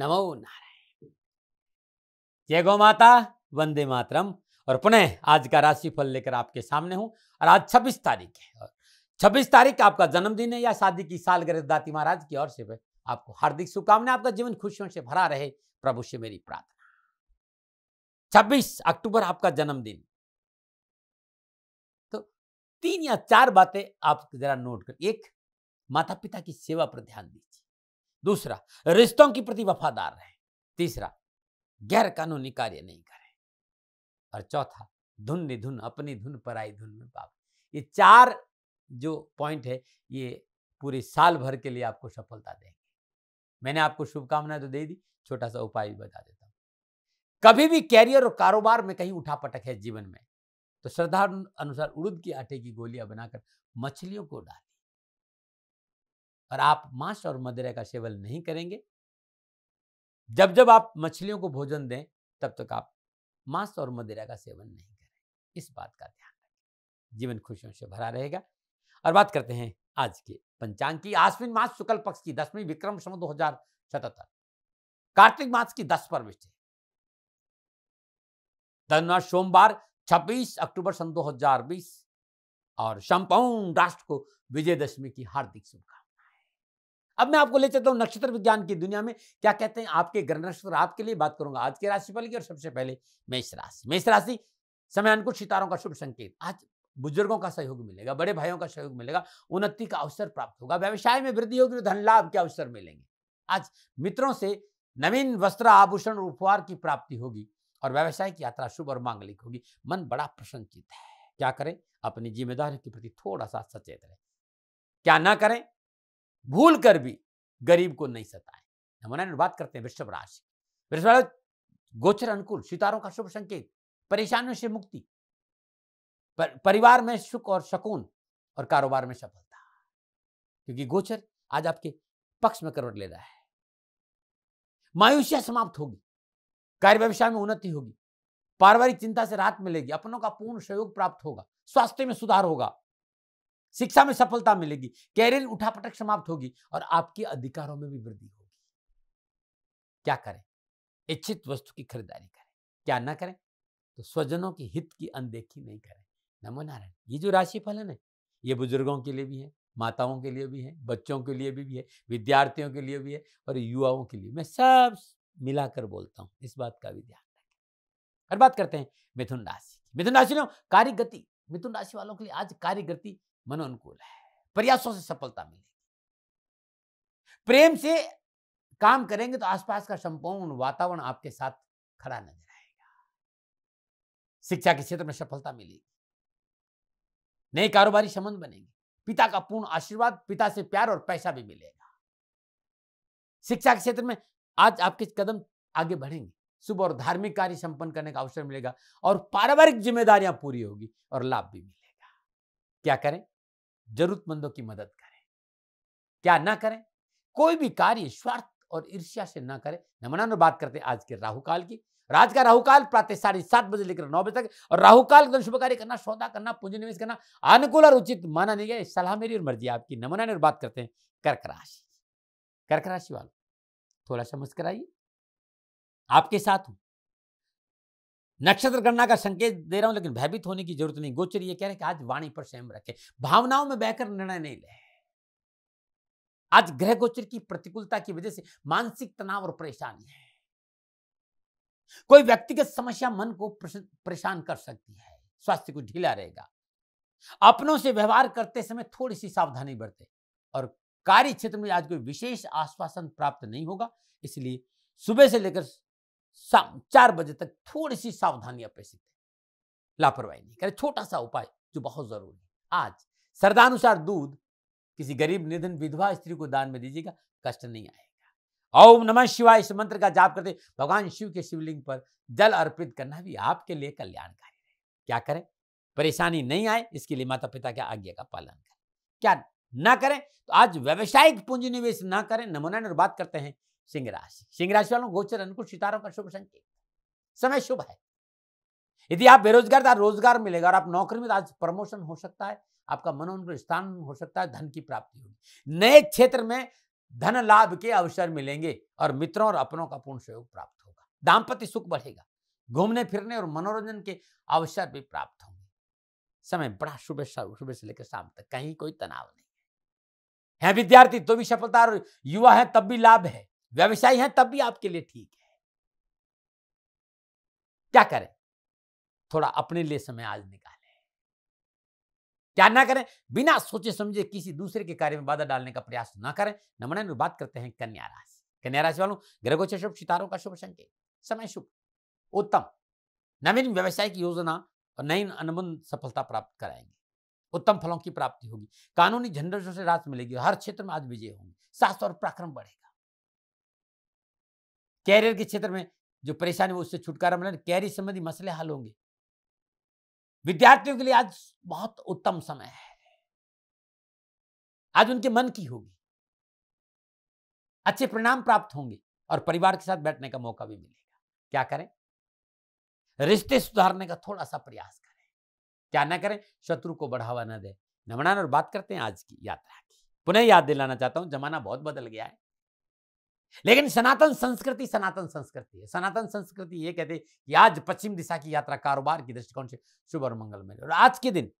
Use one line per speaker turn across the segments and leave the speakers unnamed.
नमो नारायण जय गौ माता वंदे मातरम और पुनः आज का राशिफल लेकर आपके सामने हूं और आज 26 तारीख है और 26 तारीख आपका जन्मदिन है या शादी की सालगिरह दाती महाराज की ओर से आपको हार्दिक शुभकामना आपका जीवन खुशियों से भरा रहे प्रभु से मेरी प्रार्थना 26 अक्टूबर आपका जन्मदिन तो तीन या चार बातें आप जरा नोट कर एक माता पिता की सेवा पर ध्यान दीजिए दूसरा रिश्तों के प्रति वफादार रहे तीसरा गैर कानूनी कार्य नहीं करें और चौथा धुन निधुन अपनी धुन पराई धुन में पाप ये चार जो पॉइंट है ये पूरे साल भर के लिए आपको सफलता देंगे मैंने आपको शुभकामनाएं तो दे दी छोटा सा उपाय भी बता देता हूँ कभी भी कैरियर और कारोबार में कहीं उठा पटक है जीवन में तो श्रद्धा अनुसार उड़द की आटे की गोलियां बनाकर मछलियों को डाल और आप मांस और मदिरा का सेवन नहीं करेंगे जब जब आप मछलियों को भोजन दें तब तक आप मांस और मदिरा का सेवन नहीं करें इस बात का ध्यान रखें जीवन खुशियों से भरा रहेगा और बात करते हैं आज के पंचांग की आश्विन मास शुक्ल पक्ष की दसवीं विक्रम सम दो हजार सतहत्तर कार्तिक मास की दस परविष्ट धनुवार सोमवार 26 अक्टूबर सन 2020 और संपूर्ण राष्ट्र को विजयदशमी की हार्दिक शुभकामना अब मैं आपको ले चलता हूं नक्षत्र विज्ञान की दुनिया में क्या कहते हैं आपके ग्रह नक्षत्र आपके लिए बात करूंगा आज के राशिफल की और सबसे पहले मेष राशि मेष राशि समय अनुकूल सितारों का शुभ संकेत आज बुजुर्गों का सहयोग मिलेगा बड़े भाइयों का सहयोग मिलेगा उन्नति का अवसर प्राप्त होगा व्यवसाय में वृद्धि होगी तो धन लाभ के अवसर मिलेंगे आज मित्रों से नवीन वस्त्र आभूषण उपहार की प्राप्ति होगी और व्यवसाय की यात्रा शुभ और मांगलिक होगी मन बड़ा प्रसन्नचित है क्या करें अपनी जिम्मेदारी के प्रति थोड़ा सा सचेत रहें क्या ना करें भूल कर भी गरीब को नहीं सताए हमारा बात करते हैं वृषभ राशि वृषभ राशि गोचर अनुकूल सितारों का शुभ संकेत परेशानियों से मुक्ति पर, परिवार में सुख और शकून और कारोबार में सफलता क्योंकि गोचर आज आपके पक्ष में करवट ले रहा है मायूसिया समाप्त होगी कार्य व्यवसाय में उन्नति होगी पारिवारिक चिंता से राहत मिलेगी अपनों का पूर्ण सहयोग प्राप्त होगा स्वास्थ्य में सुधार होगा शिक्षा में सफलता मिलेगी कैरियर उठापटक समाप्त होगी और आपके अधिकारों में भी वृद्धि होगी क्या करें इच्छित वस्तु की खरीदारी करें क्या ना करें तो स्वजनों के हित की अनदेखी नहीं करें नमो नारायण ये जो राशि फल है ये बुजुर्गों के लिए भी है माताओं के लिए भी है बच्चों के लिए भी, भी है विद्यार्थियों के लिए भी है और युवाओं के लिए मैं सब मिलाकर बोलता हूँ इस बात का भी ध्यान रखें और बात करते हैं मिथुन राशि मिथुन राशि कार्य गति मिथुन राशि वालों के लिए आज कार्य गति मन अनुकूल है प्रयासों से सफलता मिलेगी प्रेम से काम करेंगे तो आसपास का संपूर्ण वातावरण आपके साथ खड़ा नजर आएगा शिक्षा के क्षेत्र में सफलता मिलेगी नए कारोबारी संबंध बनेंगे पिता का पूर्ण आशीर्वाद पिता से प्यार और पैसा भी मिलेगा शिक्षा के क्षेत्र में आज आपके कदम आगे बढ़ेंगे शुभ और धार्मिक कार्य संपन्न करने का अवसर मिलेगा और पारिवारिक जिम्मेदारियां पूरी होगी और लाभ भी मिलेगा क्या करें जरूरतमंदों की मदद करें क्या ना करें कोई भी कार्य स्वार्थ और ईर्ष्या से ना करें नमनान बात करते आज के राहु काल की राज का राहुकाल प्रातः साढ़े सात बजे लेकर नौ बजे तक और राहुकाल एकदम शुभ कार्य करना सौदा करना पूंजी निवेश करना अनुकूल और उचित माना नहीं गया सलाह मेरी और मर्जी आपकी नमनानु और बात करते हैं कर्क राशि कर्क राशि वालों थोड़ा सा मुस्कराइए आपके साथ हूं नक्षत्र गणना का संकेत दे रहा हूं लेकिन भयभीत होने की जरूरत नहीं गोचर ये कह रहे कि आज वाणी पर स्वयं रखे भावनाओं में बहकर निर्णय नहीं ले आज ग्रह गोचर की प्रतिकूलता की वजह से मानसिक तनाव और परेशानी है कोई व्यक्तिगत समस्या मन को परेशान कर सकती है स्वास्थ्य को ढीला रहेगा अपनों से व्यवहार करते समय थोड़ी सी सावधानी बरते और कार्य क्षेत्र में आज कोई विशेष आश्वासन प्राप्त नहीं होगा इसलिए सुबह से लेकर शाम चार बजे तक थोड़ी सी सावधानी अपने है लापरवाही नहीं करें छोटा सा उपाय जो बहुत जरूरी है आज श्रद्धानुसार दूध किसी गरीब निधन विधवा स्त्री को दान में दीजिएगा कष्ट नहीं आएगा ओम नमः शिवाय इस मंत्र का जाप करते भगवान शिव के शिवलिंग पर जल अर्पित करना भी आपके लिए कल्याणकारी है क्या करें परेशानी नहीं आए इसके लिए माता पिता के आज्ञा का पालन करें क्या ना करें तो आज व्यवसायिक पूंजी निवेश ना करें नमोनायन और बात करते हैं सिंह राशि सिंह राशि वालों गोचर अनुकूल सितारों का शुभ संकेत समय शुभ है यदि आप बेरोजगार तो रोजगार मिलेगा और आप नौकरी में तो आज प्रमोशन हो सकता है आपका मनोन्मन स्थान हो सकता है धन की प्राप्ति होगी नए क्षेत्र में धन लाभ के अवसर मिलेंगे और मित्रों और अपनों का पूर्ण सहयोग प्राप्त होगा दाम्पत्य सुख बढ़ेगा घूमने फिरने और मनोरंजन के अवसर भी प्राप्त होंगे समय बड़ा सुबह सुबह से लेकर शाम तक कहीं कोई तनाव नहीं है विद्यार्थी तो भी सफलता और युवा है तब भी लाभ है व्यवसायी हैं तब भी आपके लिए ठीक है क्या करें थोड़ा अपने लिए समय आज निकालें क्या ना करें बिना सोचे समझे किसी दूसरे के कार्य में बाधा डालने का प्रयास ना करें नमन बात करते हैं कन्या राशि कन्या राशि वालों ग्रह गोचर शुभ सितारों का शुभ संकेत समय शुभ उत्तम नवीन व्यवसाय की योजना और नई अनुबंध सफलता प्राप्त कराएंगे उत्तम फलों की प्राप्ति होगी कानूनी झंडों से राहत मिलेगी हर क्षेत्र में आज विजय होंगे शास्त्र और पराक्रम बढ़ेगा कैरियर के क्षेत्र में जो परेशानी वो उससे छुटकारा मिलने कैरियर संबंधी मसले हल होंगे विद्यार्थियों के लिए आज बहुत उत्तम समय है आज उनके मन की होगी अच्छे परिणाम प्राप्त होंगे और परिवार के साथ बैठने का मौका भी मिलेगा क्या करें रिश्ते सुधारने का थोड़ा सा प्रयास करें क्या ना करें शत्रु को बढ़ावा ना दे नमनान और बात करते हैं आज की यात्रा की पुनः याद दिलाना चाहता हूं जमाना बहुत बदल गया है लेकिन सनातन संस्कृति सनातन संस्कृति है सनातन संस्कृति ये कहते कि आज पश्चिम दिशा की यात्रा कारोबार की दृष्टिकोण से शुभ और में और आज के दिन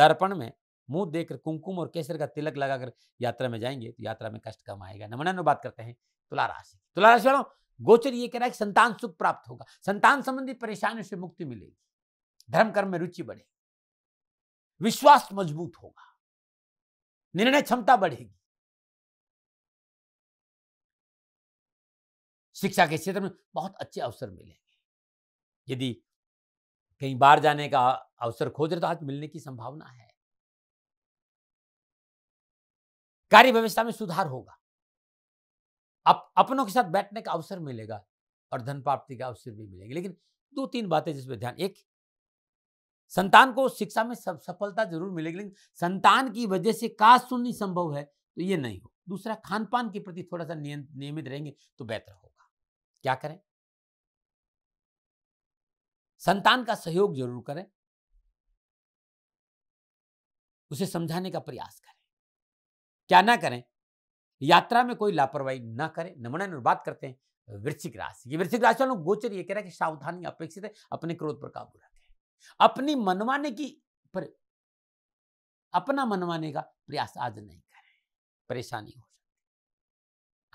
दर्पण में मुंह देखकर कुमकुम और केसर का तिलक लगाकर यात्रा में जाएंगे तो यात्रा में कष्ट कम आएगा नमन बात करते हैं तुला राशि तुला राशि वालों गोचर ये कह रहा है कि संतान सुख प्राप्त होगा संतान संबंधी परेशानियों से मुक्ति मिलेगी धर्म कर्म में रुचि बढ़ेगी विश्वास मजबूत होगा निर्णय क्षमता बढ़ेगी शिक्षा के क्षेत्र में बहुत अच्छे अवसर मिलेंगे यदि कहीं बाहर जाने का अवसर खोज रहे तो आज मिलने की संभावना है कार्य व्यवस्था में सुधार होगा अप, अपनों के साथ बैठने का अवसर मिलेगा और धन प्राप्ति का अवसर भी मिलेगा लेकिन दो तीन बातें जिसमें ध्यान एक संतान को शिक्षा में सब सफलता जरूर मिलेगी लेकिन संतान की वजह से का सुननी संभव है तो ये नहीं हो दूसरा खान पान के प्रति थोड़ा सा नियमित रहेंगे तो बेहतर हो क्या करें संतान का सहयोग जरूर करें उसे समझाने का प्रयास करें क्या ना करें यात्रा में कोई लापरवाही ना करें नमन बात करते हैं वृश्चिक राशि की वृश्चिक राशि वालों गोचर ये कह रहा है कि सावधानी अपेक्षित है अपने क्रोध पर काबू रखें अपनी मनवाने की पर अपना मनवाने का प्रयास आज नहीं करें परेशानी हो सकती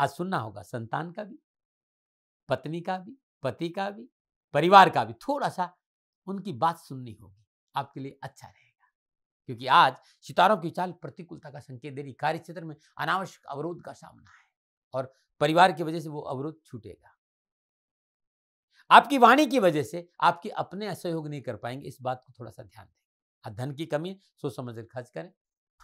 आज सुनना होगा संतान का भी पत्नी का भी पति का भी परिवार का भी थोड़ा सा उनकी बात सुननी होगी आपके लिए अच्छा रहेगा क्योंकि आज सितारों की चाल प्रतिकूलता का संकेत दे रही कार्य क्षेत्र में अनावश्यक अवरोध का सामना है और परिवार की वजह से वो अवरोध छूटेगा आपकी वाणी की वजह से आपके अपने असहयोग नहीं कर पाएंगे इस बात को थोड़ा सा ध्यान दें धन की कमी सोच समझ कर खर्च करें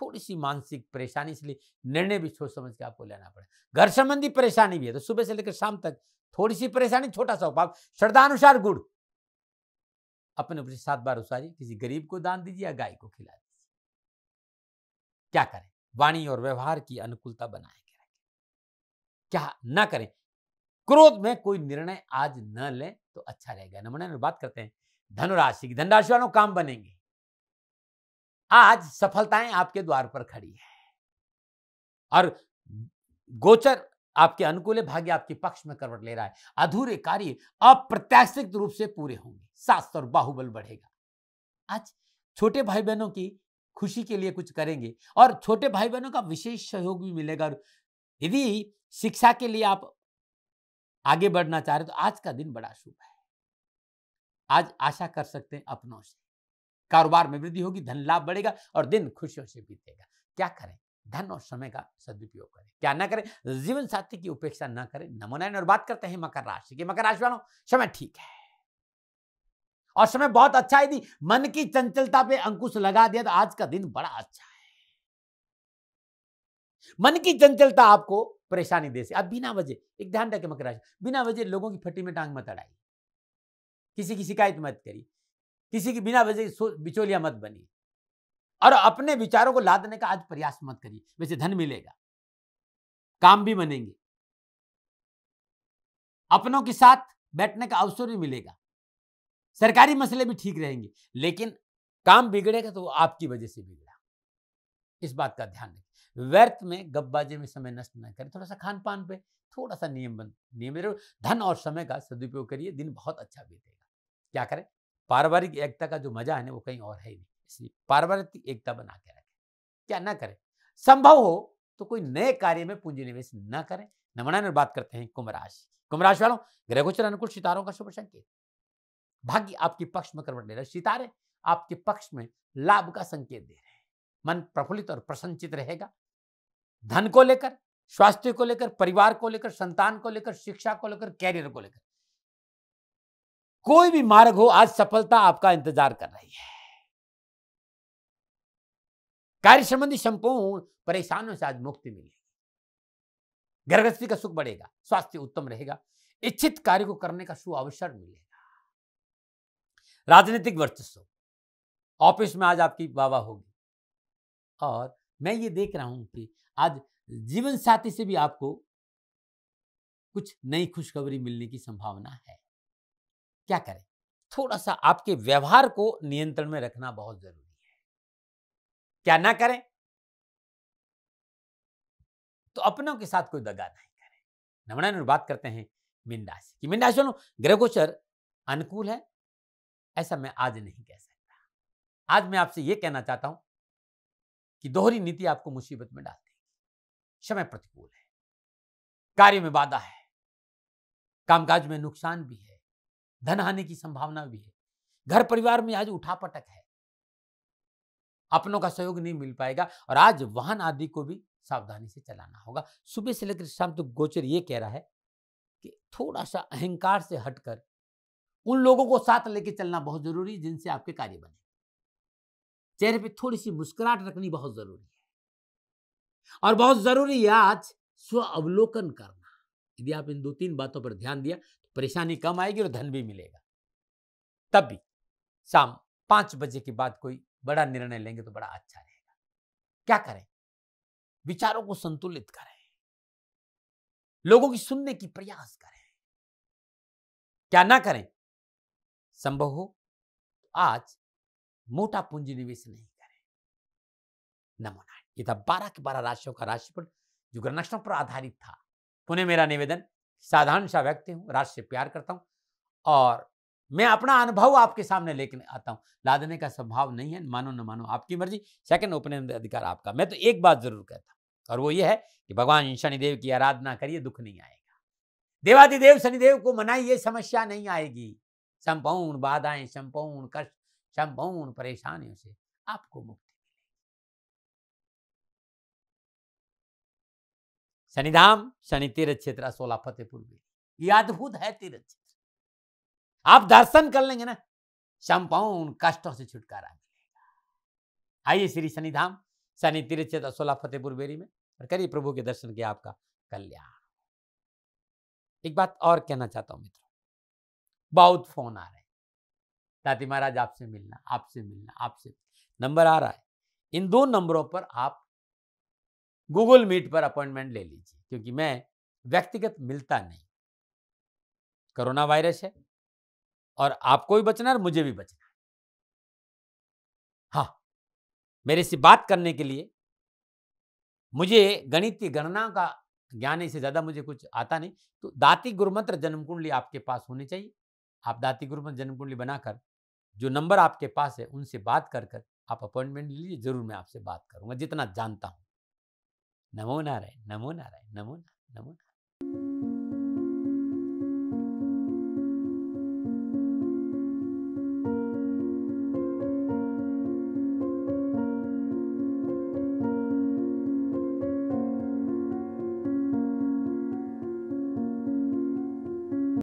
थोड़ी सी मानसिक परेशानी इसलिए निर्णय भी सोच समझ के आपको लेना पड़े घर संबंधी परेशानी भी है तो सुबह से लेकर शाम तक थोड़ी सी परेशानी छोटा सा उपाय श्रद्धानुसार गुड़ अपने ऊपर सात बार उसारी किसी गरीब को दान दीजिए या गाय को खिला दीजिए क्या करें वाणी और व्यवहार की अनुकूलता बनाए रखें क्या ना करें क्रोध में कोई निर्णय आज न ले तो अच्छा रहेगा नमन में बात करते हैं धनुराशि की धनराशि वालों काम बनेंगे आज सफलताएं आपके द्वार पर खड़ी है और गोचर आपके अनुकूल है भाग्य आपके पक्ष में करवट ले रहा है अधूरे कार्य अप्रत्याशित रूप से पूरे होंगे शास्त्र और बाहुबल बढ़ेगा आज छोटे भाई बहनों की खुशी के लिए कुछ करेंगे और छोटे भाई बहनों का विशेष सहयोग भी मिलेगा और यदि शिक्षा के लिए आप आगे बढ़ना चाह रहे तो आज का दिन बड़ा शुभ है आज आशा कर सकते हैं अपनों से कारोबार में वृद्धि होगी धन लाभ बढ़ेगा और दिन खुशियों से बीतेगा क्या करें धन और समय का सदुपयोग करें क्या ना करें जीवन साथी की उपेक्षा ना करें नमोनायन और बात करते हैं मकर राशि की मकर राशि वालों समय ठीक है और समय बहुत अच्छा है यदि मन की चंचलता पे अंकुश लगा दिया तो आज का दिन बड़ा अच्छा है मन की चंचलता आपको परेशानी दे से अब बिना वजह एक ध्यान रखें मकर राशि बिना वजह लोगों की फटी में टांग मत अड़ाई किसी की शिकायत मत करिए किसी की बिना वजह बिचौलिया मत बनी और अपने विचारों को लादने का आज प्रयास मत करिए वैसे धन मिलेगा काम भी बनेंगे अपनों के साथ बैठने का अवसर भी मिलेगा सरकारी मसले भी ठीक रहेंगे लेकिन काम बिगड़ेगा तो वो आपकी वजह से बिगड़ा इस बात का ध्यान रखें व्यर्थ में गब्बाजे में समय नष्ट न करें थोड़ा सा खान पान पे थोड़ा सा नियम बन नियम धन और समय का सदुपयोग करिए दिन बहुत अच्छा बीतेगा क्या करें पारिवारिक एकता का जो मजा है ना वो कहीं और है ही नहीं इसलिए पार्वती एकता बना के रखें क्या ना करें संभव हो तो कोई नए कार्य में पूंजी निवेश न करें नमनान बात करते हैं कुंभ राशि कुंभ राशि वालों ग्रह गोचर अनुकूल सितारों का शुभ संकेत भाग्य आपके पक्ष में करवट ले रहे सितारे आपके पक्ष में लाभ का संकेत दे रहे हैं मन प्रफुल्लित और प्रसन्नचित रहेगा धन को लेकर स्वास्थ्य को लेकर परिवार को लेकर संतान को लेकर शिक्षा को लेकर कैरियर को लेकर कोई भी मार्ग हो आज सफलता आपका इंतजार कर रही है कार्य संबंधी संपूर्ण परेशानियों से आज मुक्ति मिलेगी गर्भस्थी का सुख बढ़ेगा स्वास्थ्य उत्तम रहेगा इच्छित कार्य को करने का सुअवसर मिलेगा राजनीतिक वर्चस्व ऑफिस में आज आपकी बाबा होगी और मैं ये देख रहा हूं कि आज जीवन साथी से भी आपको कुछ नई खुशखबरी मिलने की संभावना है क्या करें थोड़ा सा आपके व्यवहार को नियंत्रण में रखना बहुत जरूरी क्या ना करें तो अपनों के साथ कोई दगा नहीं करें नमणा बात करते हैं मीन राशि की मीन राशि वालों ग्रह गोचर अनुकूल है ऐसा मैं आज नहीं कह सकता आज मैं आपसे यह कहना चाहता हूं कि दोहरी नीति आपको मुसीबत में डाल देगी समय प्रतिकूल है कार्य में बाधा है कामकाज में नुकसान भी है धन हानि की संभावना भी है घर परिवार में आज उठापटक है अपनों का सहयोग नहीं मिल पाएगा और आज वाहन आदि को भी सावधानी से चलाना होगा सुबह से लेकर शाम तक तो गोचर ये कह रहा है कि थोड़ा सा अहंकार से हटकर उन लोगों को साथ लेकर चलना बहुत जरूरी है जिनसे आपके कार्य बने चेहरे पे थोड़ी सी मुस्कुराहट रखनी बहुत जरूरी है और बहुत जरूरी है आज स्व अवलोकन करना यदि आप इन दो तीन बातों पर ध्यान दिया तो परेशानी कम आएगी और धन भी मिलेगा तब भी शाम पांच बजे के बाद कोई बड़ा निर्णय लेंगे तो बड़ा अच्छा रहेगा क्या करें विचारों को संतुलित करें लोगों की सुनने की प्रयास करें क्या ना करें संभव हो आज मोटा पूंजी निवेश नहीं करें नमोना ये था बारह के बारह राशियों का राशिफल जो ग्रहण पर आधारित था पुनः मेरा निवेदन साधारण सा व्यक्ति हूं राष्ट्र से प्यार करता हूं और मैं अपना अनुभव आपके सामने लेकर आता हूँ लादने का स्वभाव नहीं है मानो न मानो आपकी मर्जी सेकंड ओपन अधिकार आपका मैं तो एक बात जरूर कहता हूँ और वो ये है कि भगवान शनिदेव की आराधना करिए दुख नहीं आएगा देवादिदेव शनिदेव को मनाइए समस्या नहीं आएगी संपूर्ण बाधाएं संपूर्ण कष्ट संपूर्ण परेशानियों से आपको मुक्ति मिलेगी शनिधाम शनि तीर्थ क्षेत्र सोला फतेहपुर में यह अद्भुत है तीर्थ आप दर्शन कर लेंगे ना उन कष्टों से छुटकारा मिलेगा आइए श्री शनिधाम शनि तीर्थ सोलह फतेहपुर बेरी में और करिए प्रभु के दर्शन किया आपका कल्याण एक बात और कहना चाहता हूं मित्रों बहुत फोन आ रहे हैं दादी महाराज आपसे मिलना आपसे मिलना आपसे नंबर आ रहा है इन दो नंबरों पर आप गूगल मीट पर अपॉइंटमेंट ले लीजिए क्योंकि मैं व्यक्तिगत मिलता नहीं कोरोना वायरस है और आपको भी बचना है और मुझे भी बचना है हाँ मेरे से बात करने के लिए मुझे गणित की गणना का ज्ञान इसे ज़्यादा मुझे कुछ आता नहीं तो दाती गुरुमंत्र जन्म कुंडली आपके पास होनी चाहिए आप दाती गुरुमंत्र जन्म कुंडली बनाकर जो नंबर आपके पास है उनसे बात कर कर आप अपॉइंटमेंट लीजिए जरूर मैं आपसे बात करूंगा जितना जानता हूँ नमो नारायण नमो नारायण नमो नारायण नमो नारायण